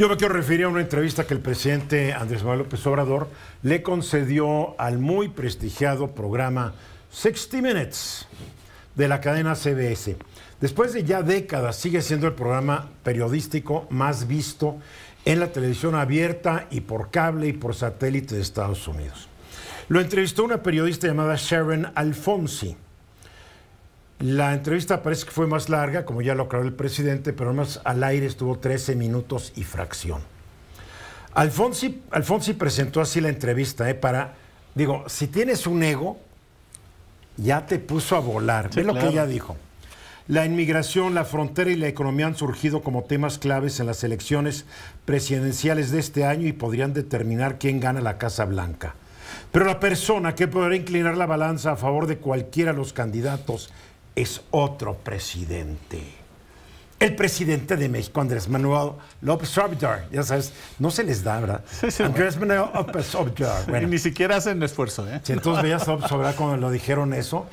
Yo me quiero referir a una entrevista que el presidente Andrés Manuel López Obrador le concedió al muy prestigiado programa 60 Minutes de la cadena CBS. Después de ya décadas sigue siendo el programa periodístico más visto en la televisión abierta y por cable y por satélite de Estados Unidos. Lo entrevistó una periodista llamada Sharon Alfonsi. La entrevista parece que fue más larga, como ya lo aclaró el presidente, pero más al aire estuvo 13 minutos y fracción. Alfonsi, presentó así la entrevista, eh, para, digo, si tienes un ego, ya te puso a volar. Ve lo que ya dijo. La inmigración, la frontera y la economía han surgido como temas claves en las elecciones presidenciales de este año y podrían determinar quién gana la Casa Blanca. Pero la persona que podrá inclinar la balanza a favor de cualquiera de los candidatos es otro presidente. El presidente de México, Andrés Manuel López Obrador, ya sabes, no se les da, ¿verdad? Andrés Manuel López Obrador. ni siquiera hacen esfuerzo, ¿eh? Si entonces veías López Obrador cuando lo dijeron eso,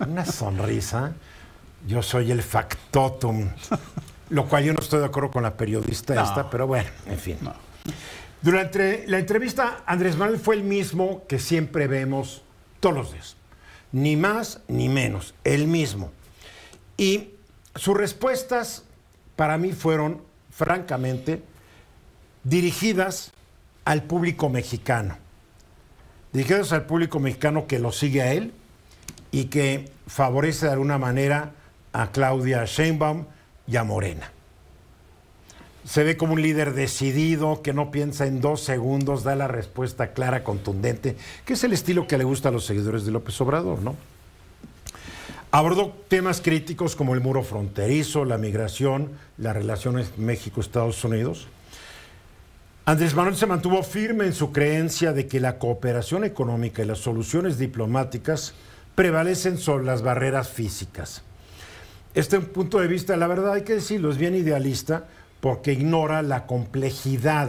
una sonrisa, yo soy el factotum, lo cual yo no estoy de acuerdo con la periodista esta, pero bueno, en fin. Durante la entrevista, Andrés Manuel fue el mismo que siempre vemos todos los días ni más ni menos, el mismo. Y sus respuestas para mí fueron, francamente, dirigidas al público mexicano, dirigidas al público mexicano que lo sigue a él y que favorece de alguna manera a Claudia Sheinbaum y a Morena se ve como un líder decidido, que no piensa en dos segundos, da la respuesta clara, contundente, que es el estilo que le gusta a los seguidores de López Obrador, ¿no? Abordó temas críticos como el muro fronterizo, la migración, las relaciones México-Estados Unidos. Andrés Manuel se mantuvo firme en su creencia de que la cooperación económica y las soluciones diplomáticas prevalecen sobre las barreras físicas. Este punto de vista, la verdad hay que decirlo, es bien idealista, porque ignora la complejidad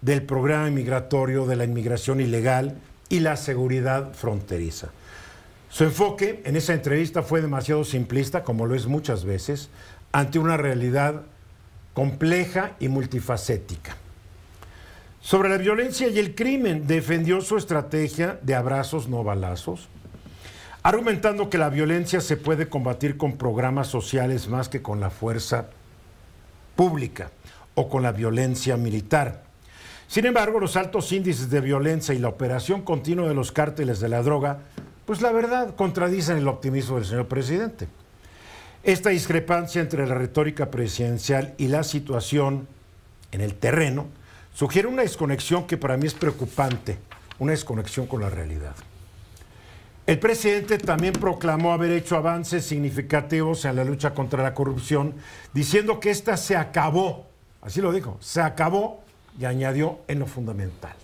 del programa migratorio, de la inmigración ilegal y la seguridad fronteriza. Su enfoque en esa entrevista fue demasiado simplista, como lo es muchas veces, ante una realidad compleja y multifacética. Sobre la violencia y el crimen, defendió su estrategia de abrazos no balazos, argumentando que la violencia se puede combatir con programas sociales más que con la fuerza pública o con la violencia militar. Sin embargo, los altos índices de violencia y la operación continua de los cárteles de la droga, pues la verdad, contradicen el optimismo del señor presidente. Esta discrepancia entre la retórica presidencial y la situación en el terreno sugiere una desconexión que para mí es preocupante, una desconexión con la realidad. El presidente también proclamó haber hecho avances significativos en la lucha contra la corrupción, diciendo que esta se acabó, así lo dijo, se acabó y añadió en lo fundamental.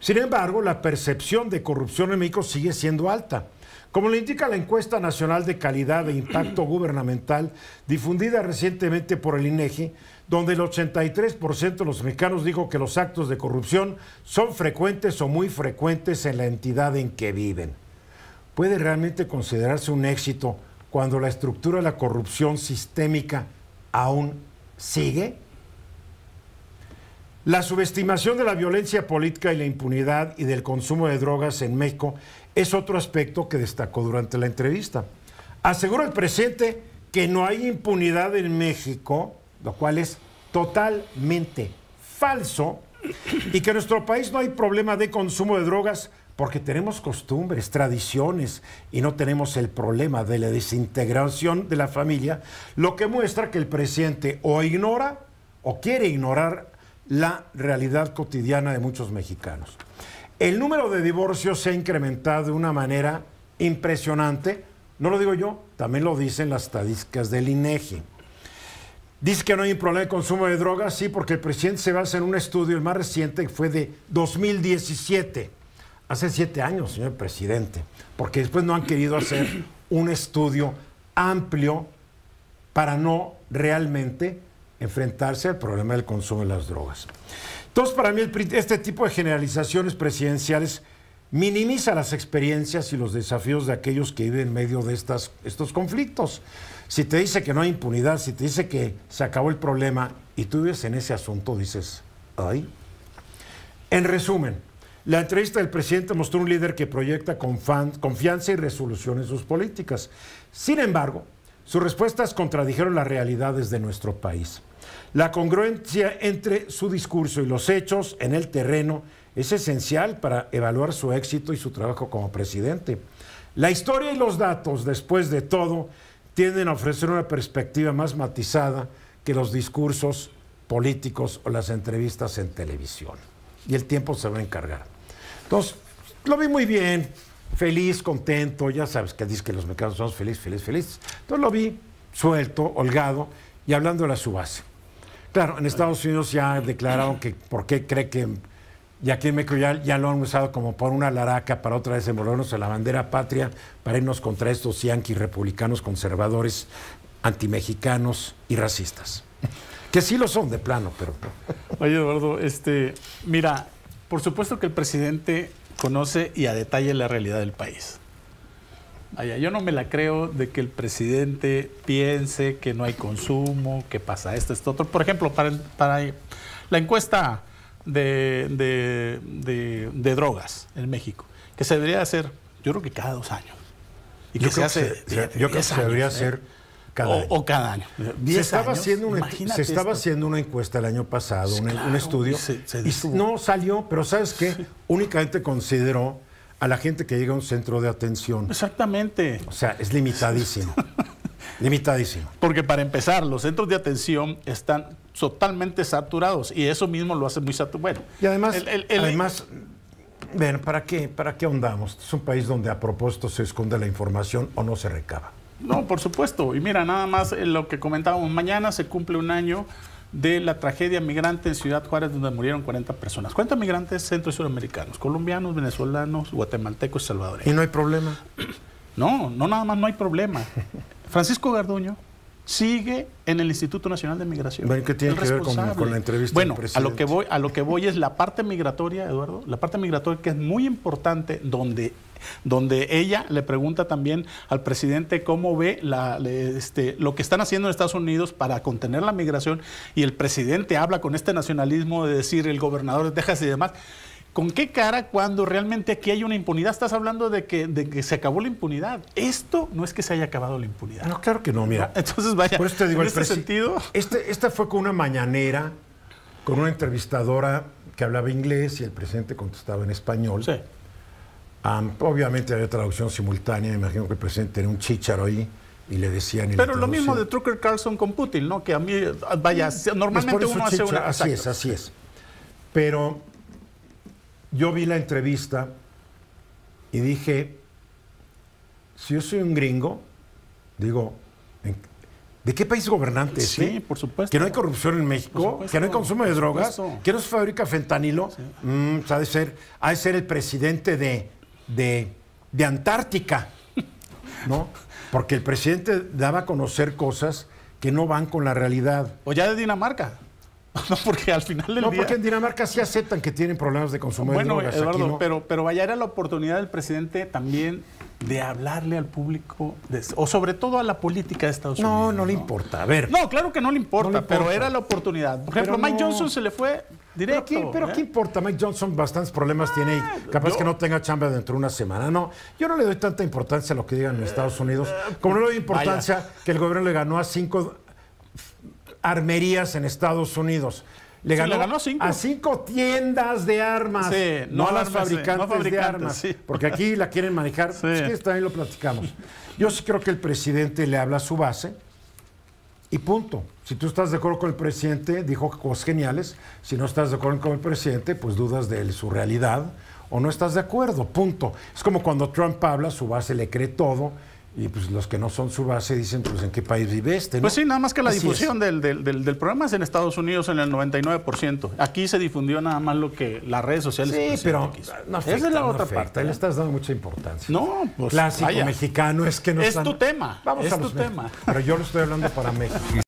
Sin embargo, la percepción de corrupción en México sigue siendo alta. Como lo indica la encuesta nacional de calidad e impacto gubernamental difundida recientemente por el INEGI, e donde el 83% de los mexicanos dijo que los actos de corrupción son frecuentes o muy frecuentes en la entidad en que viven. ¿Puede realmente considerarse un éxito cuando la estructura de la corrupción sistémica aún sigue? La subestimación de la violencia política y la impunidad y del consumo de drogas en México es otro aspecto que destacó durante la entrevista. Aseguró el presidente que no hay impunidad en México, lo cual es totalmente falso, y que en nuestro país no hay problema de consumo de drogas porque tenemos costumbres, tradiciones y no tenemos el problema de la desintegración de la familia, lo que muestra que el presidente o ignora o quiere ignorar la realidad cotidiana de muchos mexicanos. El número de divorcios se ha incrementado de una manera impresionante. No lo digo yo, también lo dicen las estadísticas del INEGI. E Dice que no hay un problema de consumo de drogas, sí, porque el presidente se basa en un estudio, el más reciente, que fue de 2017. Hace siete años, señor presidente, porque después no han querido hacer un estudio amplio para no realmente enfrentarse al problema del consumo de las drogas. Entonces, para mí, este tipo de generalizaciones presidenciales minimiza las experiencias y los desafíos de aquellos que viven en medio de estas, estos conflictos. Si te dice que no hay impunidad, si te dice que se acabó el problema y tú vives en ese asunto, dices, ay. En resumen, la entrevista del presidente mostró un líder que proyecta confianza y resolución en sus políticas. Sin embargo, sus respuestas contradijeron las realidades de nuestro país. La congruencia entre su discurso y los hechos en el terreno es esencial para evaluar su éxito y su trabajo como presidente. La historia y los datos, después de todo, tienden a ofrecer una perspectiva más matizada que los discursos políticos o las entrevistas en televisión. Y el tiempo se va a encargar. Entonces, lo vi muy bien, feliz, contento, ya sabes que dice que los mexicanos somos felices, felices, felices. Entonces lo vi suelto, holgado y hablando de la base. Claro, en Estados Unidos ya declararon que por qué cree que y aquí en México ya, lo han usado como por una laraca para otra vez envolvernos a la bandera patria, para irnos contra estos yanquis republicanos conservadores, antimexicanos y racistas. Que sí lo son de plano, pero... Oye, Eduardo, este, mira, por supuesto que el presidente conoce y a detalle la realidad del país. yo no me la creo de que el presidente piense que no hay consumo, que pasa esto, esto, otro. Por ejemplo, para, la encuesta de, drogas en México, que se debería hacer, yo creo que cada dos años. Y que se hace. yo creo que se debería ¿eh? hacer o, cada año. Se estaba, haciendo, una, encuesta el año pasado, un estudio, y no salió, pero ¿sabes qué? Únicamente consideró a la gente que llega a un centro de atención. Exactamente. O sea, es limitadísimo. limitadísimo. Porque para empezar, los centros de atención están totalmente saturados y eso mismo lo hace muy saturado. Bueno, y además, ¿para qué, ¿para qué ahondamos? Es un país donde a propósito se esconde la información o no se recaba. No, por supuesto. Y mira, nada más eh, lo que comentábamos, mañana se cumple un año de la tragedia migrante en Ciudad Juárez, donde murieron 40 personas. ¿Cuántos migrantes centro y suramericanos? Colombianos, venezolanos, guatemaltecos y salvadoreños. ¿Y no hay problema? No, no, nada más no hay problema. Francisco Garduño sigue en el Instituto Nacional de Migración. Bueno, ¿Qué tiene que ver con, la entrevista? Bueno, a lo que voy, a lo que voy es la parte migratoria, Eduardo, la parte migratoria que es muy importante, donde donde ella le pregunta también al presidente cómo ve este, lo que están haciendo en Estados Unidos para contener la migración y el presidente habla con este nacionalismo de decir el gobernador de Texas y demás. ¿Con qué cara cuando realmente aquí hay una impunidad? Estás hablando de que, se acabó la impunidad. Esto no es que se haya acabado la impunidad. No, claro que no, mira. Entonces, vaya, por te digo, en este sentido... esta fue con una mañanera, con una entrevistadora que hablaba inglés y el presidente contestaba en español. Sí. obviamente había traducción simultánea, me imagino que el presidente tenía un chícharo ahí y le decían... Pero lo mismo de Trucker Carlson con Putin, ¿no? Que a mí, vaya, normalmente uno hace una... Así es, así es. Pero yo vi la entrevista y dije, si yo soy un gringo, digo, ¿de qué país gobernante es? Sí, eh? por supuesto. Que no hay corrupción en México, que no hay consumo de drogas, que no se fabrica fentanilo. Mm, pues ha, de ser, ha de ser el presidente de, de, de Antártica, ¿no? Porque el presidente daba a conocer cosas que no van con la realidad. O ya de Dinamarca. No, porque al final del no, No, porque en Dinamarca sí aceptan que tienen problemas de consumo de drogas. Bueno, Eduardo, pero, pero vaya, era la oportunidad del presidente también de hablarle al público, o sobre todo a la política de Estados Unidos. No, no le importa, a ver. No, claro que no le importa, pero era la oportunidad. Por ejemplo, Mike Johnson se le fue directo. Pero, ¿qué, ¿eh? importa? Mike Johnson bastantes problemas tiene y eh, capaz que no tenga chamba dentro de una semana. No, yo no le doy tanta importancia a lo que digan en Estados Unidos, como no le doy eh, importancia que el gobierno le ganó a cinco armerías en Estados Unidos. Le ganó, a cinco tiendas de armas, no, a las fabricantes, de armas, porque aquí la quieren manejar. Es que también lo platicamos. Yo sí creo que el presidente le habla a su base y punto. Si tú estás de acuerdo con el presidente, dijo cosas geniales. Si no estás de acuerdo con el presidente, pues dudas de su realidad o no estás de acuerdo, punto. Es como cuando Trump habla, su base le cree todo y pues los que no son su base dicen, pues en qué país vive este, Pues sí, nada más que la difusión del, del, programa es en Estados Unidos en el 99%. Aquí se difundió nada más lo que las redes sociales. Sí, pero no es la otra parte. él Le estás dando mucha importancia. No, pues Clásico mexicano es que no es tu tema. Vamos es tu tema. Pero yo lo estoy hablando para México.